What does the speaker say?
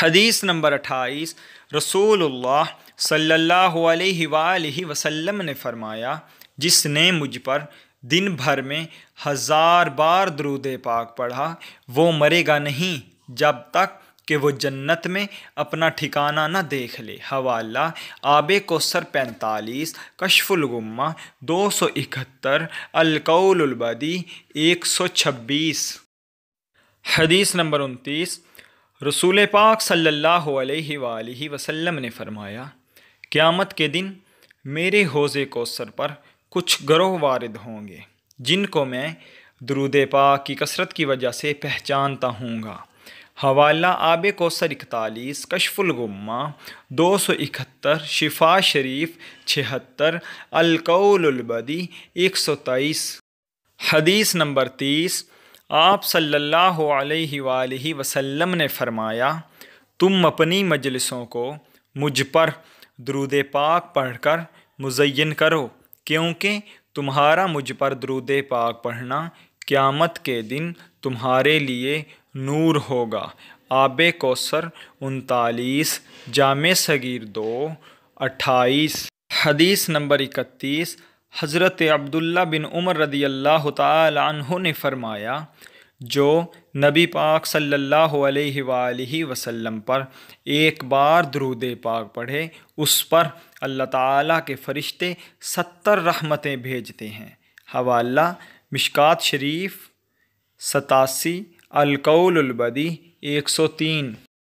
हदीस नंबर अट्ठाईस रसूलुल्लाह सल्लल्लाहु अलैहि वसल्लम ने फरमाया जिसने मुझ पर दिन भर में हज़ार बार दरूद पाक पढ़ा वो मरेगा नहीं जब तक कि वो जन्नत में अपना ठिकाना न देख ले हवाला आब कोसर पैंतालीस कशफुलगुम्मा दो सौ इकहत्तर अलकौलबदी एक सौ छब्बीस हदीस नंबर उनतीस रसूल पाक सल्लल्लाहु अलैहि वसल्लम ने फरमाया क़्यामत के दिन मेरे हौज़ कोसर पर कुछ ग्रोह वारद होंगे जिनको मैं दरूद पाक की कसरत की वजह से पहचानता हूँगा हवाला आब कोसर इकतालीस कशफुलगुम्मा दो सौ इकहत्तर शिफा शरीफ छिहत्तर अलकौलबदी एक सौ तेईस हदीस नंबर तीस आप सल्लल्लाहु अलैहि सल्ला वसल्लम ने फरमाया तुम अपनी मजलिसों को मुझ पर दरूद पाक पढ़कर मुजयन करो क्योंकि तुम्हारा मुझ पर दरूद पाक पढ़ना क़्यामत के दिन तुम्हारे लिए नूर होगा आब कौसर उनतालीस जाम सगीर दो अट्ठाईस हदीस नंबर इकतीस हज़रत अब्दुल्ला बिन उमर रदी अल्लाह तु ने फरमाया जो नबी पाक सल्लल्लाहु अलैहि वसल्लम पर एक बार द्रूद पाक पढ़े उस पर अल्लाह ताला के फ़रिश्ते सत्तर रहमतें भेजते हैं हवाला मिशकात शरीफ सतासी अलकौलबदी एक सौ तीन